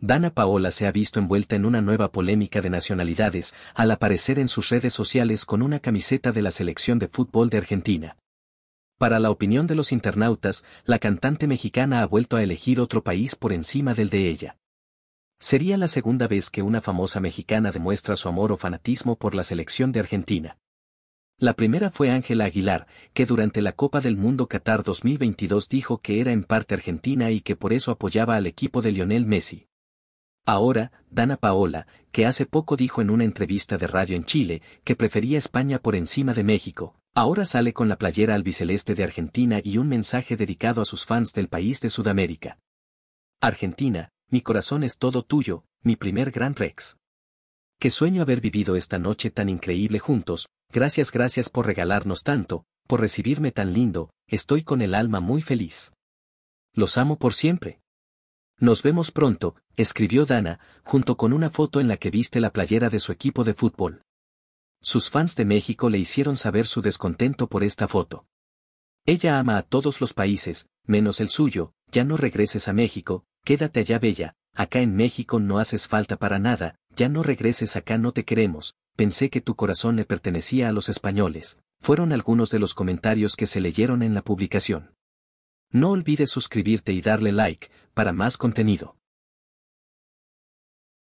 Dana Paola se ha visto envuelta en una nueva polémica de nacionalidades al aparecer en sus redes sociales con una camiseta de la selección de fútbol de Argentina. Para la opinión de los internautas, la cantante mexicana ha vuelto a elegir otro país por encima del de ella. Sería la segunda vez que una famosa mexicana demuestra su amor o fanatismo por la selección de Argentina. La primera fue Ángela Aguilar, que durante la Copa del Mundo Qatar 2022 dijo que era en parte argentina y que por eso apoyaba al equipo de Lionel Messi. Ahora, Dana Paola, que hace poco dijo en una entrevista de radio en Chile que prefería España por encima de México, ahora sale con la playera albiceleste de Argentina y un mensaje dedicado a sus fans del país de Sudamérica. Argentina, mi corazón es todo tuyo, mi primer gran Rex. Qué sueño haber vivido esta noche tan increíble juntos, gracias gracias por regalarnos tanto, por recibirme tan lindo, estoy con el alma muy feliz. Los amo por siempre. Nos vemos pronto, escribió Dana, junto con una foto en la que viste la playera de su equipo de fútbol. Sus fans de México le hicieron saber su descontento por esta foto. Ella ama a todos los países, menos el suyo, ya no regreses a México, quédate allá bella, acá en México no haces falta para nada, ya no regreses acá no te queremos, pensé que tu corazón le pertenecía a los españoles, fueron algunos de los comentarios que se leyeron en la publicación. No olvides suscribirte y darle like para más contenido.